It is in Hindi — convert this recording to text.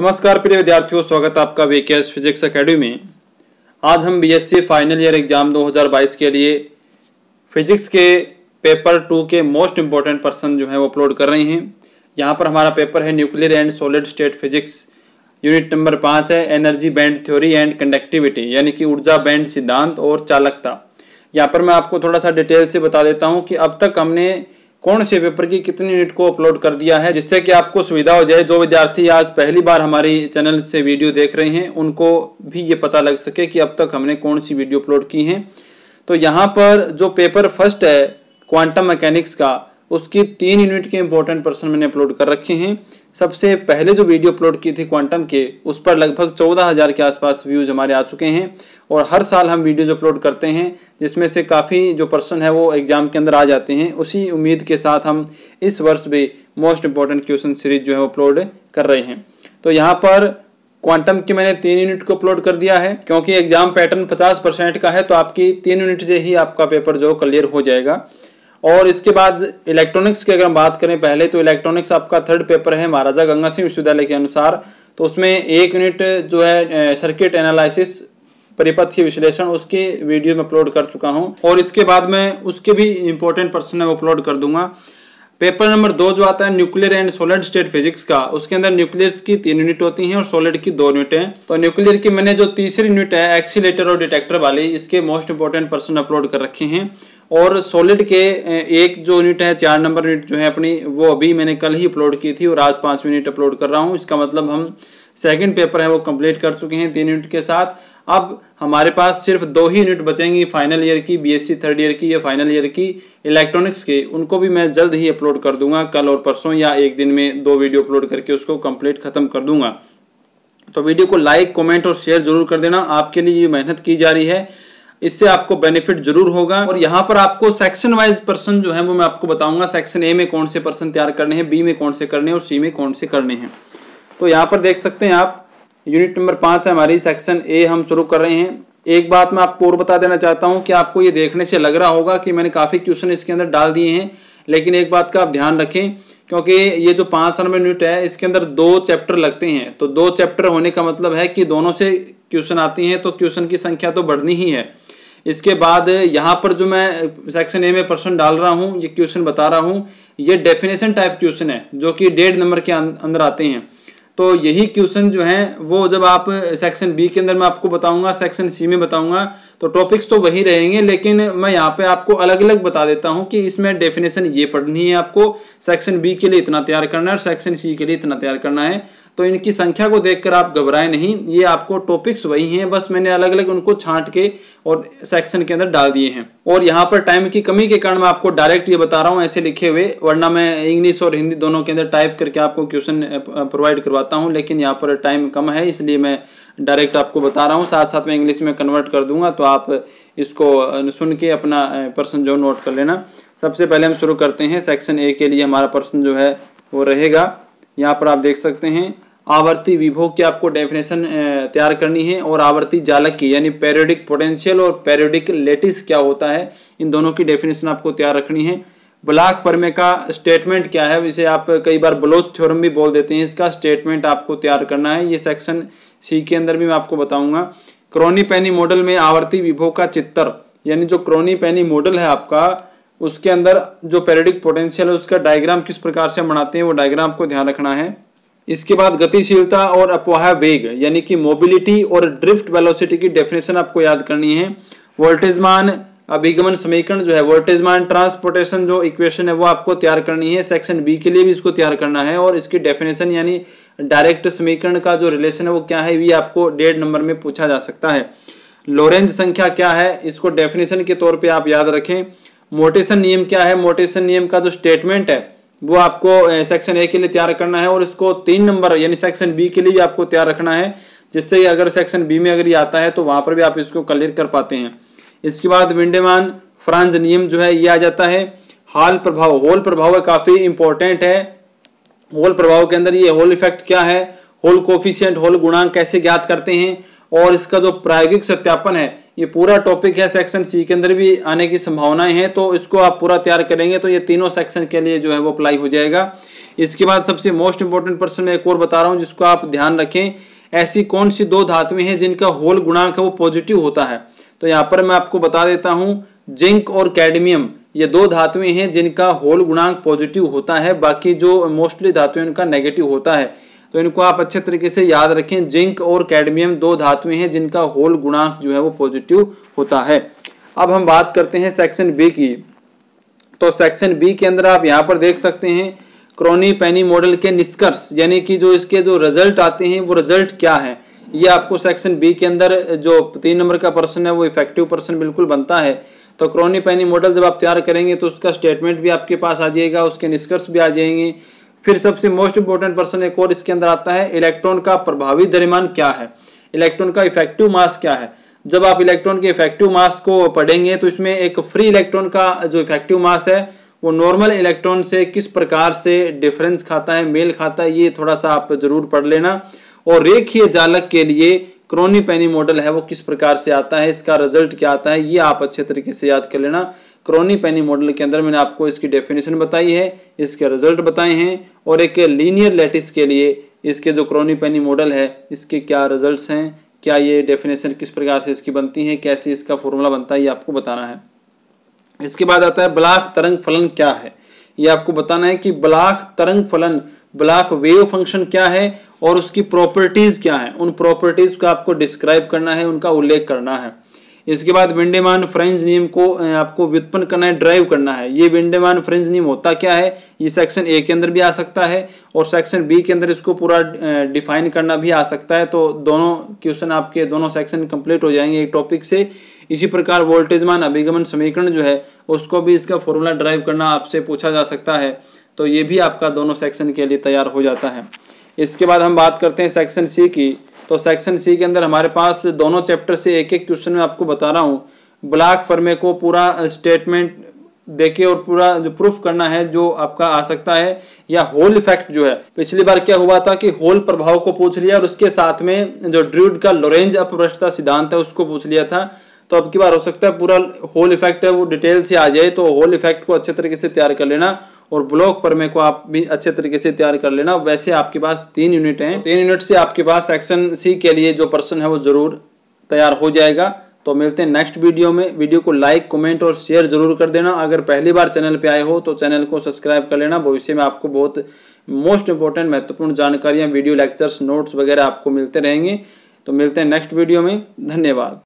नमस्कार प्रिय विद्यार्थियों स्वागत है आपका वीकेएस फिजिक्स अकेडमी में आज हम बीएससी फाइनल ईयर एग्जाम 2022 के लिए फिजिक्स के पेपर टू के मोस्ट इम्पॉर्टेंट पर्सन जो है वो अपलोड कर रहे हैं यहाँ पर हमारा पेपर है nuclear and solid state physics unit number पाँच है energy band theory and conductivity यानी कि ऊर्जा बैंड सिद्धांत और चालकता यहाँ पर मैं आपको थोड़ा सा डिटेल से बता देता हूँ कि अब तक हमने कौन से पेपर की कितनी यूनिट को अपलोड कर दिया है जिससे कि आपको सुविधा हो जाए जो विद्यार्थी आज पहली बार हमारी चैनल से वीडियो देख रहे हैं उनको भी ये पता लग सके कि अब तक हमने कौन सी वीडियो अपलोड की है तो यहाँ पर जो पेपर फर्स्ट है क्वांटम मैकेनिक्स का उसकी तीन यूनिट के इंपॉर्टेंट पर्सन मैंने अपलोड कर रखे हैं सबसे पहले जो वीडियो अपलोड की थी क्वांटम के उस पर लगभग चौदह हज़ार के आसपास व्यूज़ हमारे आ चुके हैं और हर साल हम वीडियोज अपलोड करते हैं जिसमें से काफ़ी जो पर्सन है वो एग्ज़ाम के अंदर आ जाते हैं उसी उम्मीद के साथ हम इस वर्ष भी मोस्ट इंपॉर्टेंट क्वेश्चन सीरीज जो है अपलोड कर रहे हैं तो यहाँ पर क्वांटम की मैंने तीन यूनिट को अपलोड कर दिया है क्योंकि एग्जाम पैटर्न 50 परसेंट का है तो आपकी तीन यूनिट से ही आपका पेपर जो क्लियर हो जाएगा और इसके बाद इलेक्ट्रॉनिक्स की अगर हम बात करें पहले तो इलेक्ट्रॉनिक्स आपका थर्ड पेपर है महाराजा गंगा सिंह विश्वविद्यालय के अनुसार तो उसमें एक यूनिट जो है सर्किट एनालिसिस परिपथ के विश्लेषण उसकी वीडियो में अपलोड कर चुका हूँ और इसके बाद मैं उसके भी इम्पोर्टेंट पर्सन है वो अपलोड कर दूंगा पेपर नंबर दो जो आता है nuclear and solid state physics का उसके अंदर न्यूक्लियर की तीन यूनिट होती हैं और सॉलिड की दो यूनिट हैं तो न्यूक्लियर की मैंने जो तीसरी यूनिट है एक्सीटर और डिटेक्टर वाली इसके मोस्ट इंपॉर्टेंट पर्सन अपलोड कर रखे हैं और सोलिड के एक जो यूनिट है चार नंबर यूनिट जो है अपनी वो अभी मैंने कल ही अपलोड की थी और आज पाँच यूनिट अपलोड कर रहा हूँ इसका मतलब हम सेकेंड पेपर है वो कंप्लीट कर चुके हैं तीन यूनिट के साथ अब हमारे पास सिर्फ दो ही यूनिट बचेंगी फाइनल ईयर की बीएससी थर्ड ईयर की या फाइनल ईयर की इलेक्ट्रॉनिक्स के उनको भी मैं जल्द ही अपलोड कर दूंगा कल और परसों या एक दिन में दो वीडियो अपलोड करके उसको कंप्लीट ख़त्म कर दूंगा तो वीडियो को लाइक कमेंट और शेयर जरूर कर देना आपके लिए ये मेहनत की जा रही है इससे आपको बेनिफिट जरूर होगा और यहाँ पर आपको सेक्शन वाइज पर्सन जो है वो मैं आपको बताऊंगा सेक्शन ए में कौन से पर्सन तैयार करने हैं बी में कौन से करने हैं और सी में कौन से करने हैं तो यहाँ पर देख सकते हैं आप यूनिट नंबर पांच है हमारी सेक्शन ए हम शुरू कर रहे हैं एक बात मैं आपको और बता देना चाहता हूँ कि आपको ये देखने से लग रहा होगा कि मैंने काफ़ी क्वेश्चन इसके अंदर डाल दिए हैं लेकिन एक बात का आप ध्यान रखें क्योंकि ये जो पांच नंबर यूनिट है इसके अंदर दो चैप्टर लगते हैं तो दो चैप्टर होने का मतलब है कि दोनों से क्वेश्चन आती हैं तो क्वेश्चन की संख्या तो बढ़नी ही है इसके बाद यहाँ पर जो मैं सेक्शन ए में प्रश्न डाल रहा हूँ ये क्वेश्चन बता रहा हूँ ये डेफिनेशन टाइप क्वेश्चन है जो कि डेढ़ नंबर के अं-, अंदर आते हैं तो यही क्वेश्चन जो है वो जब आप सेक्शन बी के अंदर मैं आपको बताऊंगा सेक्शन सी में बताऊंगा तो टॉपिक्स तो वही रहेंगे लेकिन मैं यहाँ पे आपको अलग अलग बता देता हूँ कि इसमें डेफिनेशन ये पढ़नी है आपको सेक्शन बी के लिए इतना तैयार करना है और सेक्शन सी के लिए इतना तैयार करना है तो इनकी संख्या को देखकर आप घबराएं नहीं ये आपको टॉपिक्स वही हैं बस मैंने अलग अलग उनको छांट के और सेक्शन के अंदर डाल दिए हैं और यहाँ पर टाइम की कमी के कारण मैं आपको डायरेक्ट ये बता रहा हूँ ऐसे लिखे हुए वरना मैं इंग्लिश और हिंदी दोनों के अंदर टाइप करके आपको क्वेश्चन प्रोवाइड करवाता हूँ लेकिन यहाँ पर टाइम कम है इसलिए मैं डायरेक्ट आपको बता रहा हूँ साथ साथ में इंग्लिश में कन्वर्ट कर दूंगा तो आप इसको सुन के अपना पर्सन जो नोट कर लेना सबसे पहले हम शुरू करते हैं सेक्शन ए के लिए हमारा पर्सन जो है वो रहेगा यहाँ पर आप देख सकते हैं आवर्ती विभो की आपको डेफिनेशन तैयार करनी है और आवर्ती जालक की यानी पेरियोडिक पोटेंशियल और पेरियोडिक लेटिस क्या होता है इन दोनों की डेफिनेशन आपको तैयार रखनी है ब्लाक परमे का स्टेटमेंट क्या है इसे आप कई बार ब्लोच थ्योरम भी बोल देते हैं इसका स्टेटमेंट आपको तैयार करना है ये सेक्शन सी के अंदर भी मैं आपको बताऊंगा क्रोनी पैनी मॉडल में आवर्ती विभो का चित्तर यानी जो क्रोनी पैनी मॉडल है आपका उसके अंदर जो पेरेडिक पोटेंशियल है उसका डायग्राम किस प्रकार से बनाते हैं वो डायग्राम आपको ध्यान रखना है इसके बाद गतिशीलता और अपवाह वेग यानी कि मोबिलिटी और ड्रिफ्ट वेलोसिटी की डेफिनेशन आपको याद करनी है वोल्टेजमान अभिगमन समीकरण जो है वोल्टेजमान ट्रांसपोर्टेशन जो इक्वेशन है वो आपको तैयार करनी है सेक्शन बी के लिए भी इसको तैयार करना है और इसकी डेफिनेशन यानी डायरेक्ट समीकरण का जो रिलेशन है वो क्या है ये आपको डेढ़ नंबर में पूछा जा सकता है लोरेंज संख्या क्या है इसको डेफिनेशन के तौर पर आप याद रखें मोटेशन नियम क्या है मोटेशन नियम का जो स्टेटमेंट है वो आपको सेक्शन ए के लिए तैयार करना है और इसको तीन नंबर यानी सेक्शन बी के लिए भी आपको तैयार रखना है जिससे अगर सेक्शन बी में अगर ये आता है तो वहां पर भी आप इसको क्लियर कर पाते हैं इसके बाद विंडेमान फ्रांस नियम जो है ये आ जाता है हाल प्रभाव होल प्रभाव काफ़ी इंपॉर्टेंट है होल प्रभाव के अंदर ये होल इफेक्ट क्या है होल कोफिशियंट होल गुणांक कैसे ज्ञात करते हैं और इसका जो प्रायोगिक सत्यापन है ये पूरा टॉपिक है सेक्शन सी के अंदर भी आने की संभावनाएं हैं तो इसको आप पूरा तैयार करेंगे तो ये तीनों सेक्शन के लिए जो है वो अप्लाई हो जाएगा इसके बाद सबसे मोस्ट इंपॉर्टेंट पर्सन मैं एक और बता रहा हूँ जिसको आप ध्यान रखें ऐसी कौन सी दो धातुएं हैं जिनका होल गुणांक है वो पॉजिटिव होता है तो यहाँ पर मैं आपको बता देता हूँ जिंक और कैडमियम ये दो धातुएं हैं जिनका होल गुणांक पॉजिटिव होता है बाकी जो मोस्टली धातुएं उनका नेगेटिव होता है तो इनको आप अच्छे तरीके से याद रखें जिंक और कैडमियम दो धातुएं हैं जिनका होल गुणांक जो है वो पॉजिटिव होता है अब हम बात करते हैं सेक्शन बी की तो सेक्शन बी के अंदर आप यहाँ पर देख सकते हैं क्रोनी पैनी मॉडल के निष्कर्ष यानी कि जो इसके जो रिजल्ट आते हैं वो रिजल्ट क्या है ये आपको सेक्शन बी के अंदर जो तीन नंबर का पर्सन है वो इफेक्टिव पर्सन बिल्कुल बनता है तो क्रोनी पैनी मॉडल जब आप तैयार करेंगे तो उसका स्टेटमेंट भी आपके पास आ जाएगा उसके निष्कर्ष भी आ जाएंगे फिर सबसे मोस्ट इंपोर्टेंट पर्सन एक और इसके अंदर आता है इलेक्ट्रॉन का प्रभावी दरिमान क्या है इलेक्ट्रॉन का इफेक्टिव मास क्या है जब आप इलेक्ट्रॉन के इफेक्टिव मास को पढ़ेंगे तो इसमें एक फ्री इलेक्ट्रॉन का जो इफेक्टिव मास है वो नॉर्मल इलेक्ट्रॉन से किस प्रकार से डिफरेंस खाता है मेल खाता है ये थोड़ा सा आप जरूर पढ़ लेना और रेखीय जालक के लिए क्रोनी मॉडल है वो किस प्रकार से आता है इसका रिजल्ट क्या आता है ये आप अच्छे तरीके से याद कर लेना क्रोनी मॉडल के अंदर मैंने आपको इसकी डेफिनेशन बताई है इसके रिजल्ट बताए हैं और एक लीनियर लेटिस के लिए इसके जो क्रोनी पेनी मॉडल है इसके क्या रिजल्ट हैं क्या ये डेफिनेशन किस प्रकार से इसकी बनती है कैसे इसका फॉर्मूला बनता है ये आपको बताना है इसके बाद आता है ब्लाक तरंग फलन क्या है ये आपको बताना है कि ब्लाक तरंग फलन ब्लॉक वेव फंक्शन क्या है और उसकी प्रॉपर्टीज क्या है उन प्रॉपर्टीज को आपको डिस्क्राइब करना है उनका उल्लेख करना है इसके बाद विंडेमान फ्रेंच नियम को आपको व्युत्पन्न करना है ड्राइव करना है ये विंडेमान फ्रेंच नियम होता क्या है ये सेक्शन ए के अंदर भी आ सकता है और सेक्शन बी के अंदर इसको पूरा डिफाइन करना भी आ सकता है तो दोनों क्वेश्चन आपके दोनों सेक्शन कंप्लीट हो जाएंगे एक टॉपिक से इसी प्रकार वोल्टेजमान अभिगमन समीकरण जो है उसको भी इसका फॉर्मूला ड्राइव करना आपसे पूछा जा सकता है तो ये भी आपका दोनों सेक्शन के लिए तैयार हो जाता है इसके बाद हम बात करते हैं सेक्शन सी की तो सेक्शन सी के अंदर हमारे पास दोनों चैप्टर से एक एक क्वेश्चन में आपको बता रहा हूँ ब्लॉक फर्मे को पूरा स्टेटमेंट देखे और पूरा जो प्रूफ करना है जो आपका आ सकता है या होल इफेक्ट जो है पिछली बार क्या हुआ था कि होल प्रभाव को पूछ लिया और उसके साथ में जो ड्रूड का लोरेंज अपभ्रष्टता सिद्धांत है उसको पूछ लिया था तो अब की बार हो सकता है पूरा होल इफेक्ट है वो डिटेल से आ जाए तो होल इफेक्ट को अच्छे तरीके से तैयार कर लेना और ब्लॉक पर को आप भी अच्छे तरीके से तैयार कर लेना वैसे आपके पास तीन यूनिट हैं तीन यूनिट से आपके पास सेक्शन सी के लिए जो पर्सन है वो ज़रूर तैयार हो जाएगा तो मिलते हैं नेक्स्ट वीडियो में वीडियो को लाइक कमेंट और शेयर ज़रूर कर देना अगर पहली बार चैनल पे आए हो तो चैनल को सब्सक्राइब कर लेना भविष्य में आपको बहुत मोस्ट इंपॉर्टेंट महत्वपूर्ण जानकारियाँ वीडियो लेक्चर्स नोट्स वगैरह आपको मिलते रहेंगे तो मिलते हैं नेक्स्ट वीडियो में धन्यवाद